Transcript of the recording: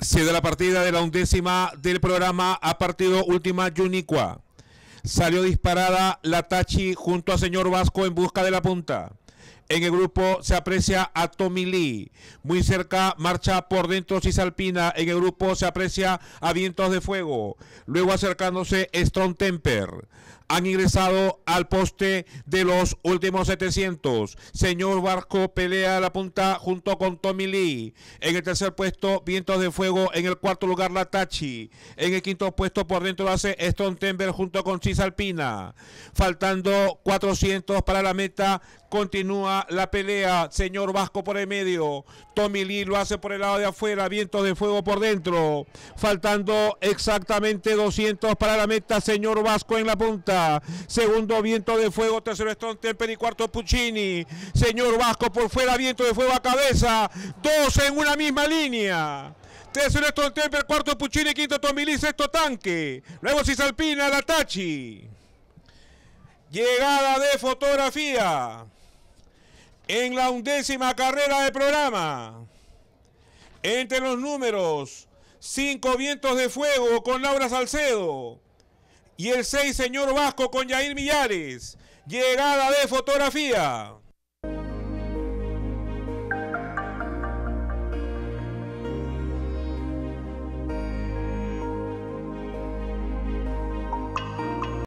Se da la partida de la undécima del programa a partido última Yunicua. Salió disparada la Tachi junto a señor Vasco en busca de la punta. En el grupo se aprecia a Tommy Lee. Muy cerca marcha por dentro Cisalpina. En el grupo se aprecia a Vientos de Fuego. Luego acercándose Strong Temper han ingresado al poste de los últimos 700. Señor Vasco pelea la punta junto con Tommy Lee. En el tercer puesto, Vientos de Fuego. En el cuarto lugar, Latachi. En el quinto puesto, por dentro lo hace Stone Temple junto con Alpina. Faltando 400 para la meta. Continúa la pelea. Señor Vasco por el medio. Tommy Lee lo hace por el lado de afuera. Vientos de Fuego por dentro. Faltando exactamente 200 para la meta. Señor Vasco en la punta. Segundo, Viento de Fuego. Tercero, Stone Temper. Y cuarto, Puccini. Señor Vasco por fuera, Viento de Fuego a cabeza. Dos en una misma línea. Tercero, Stone Temper. Cuarto, Puccini. Quinto, Tomilí. Sexto, Tanque. Luego, si la Tachi. Llegada de fotografía en la undécima carrera de programa. Entre los números, cinco vientos de fuego con Laura Salcedo. Y el 6, señor Vasco, con Yair Millares. Llegada de fotografía.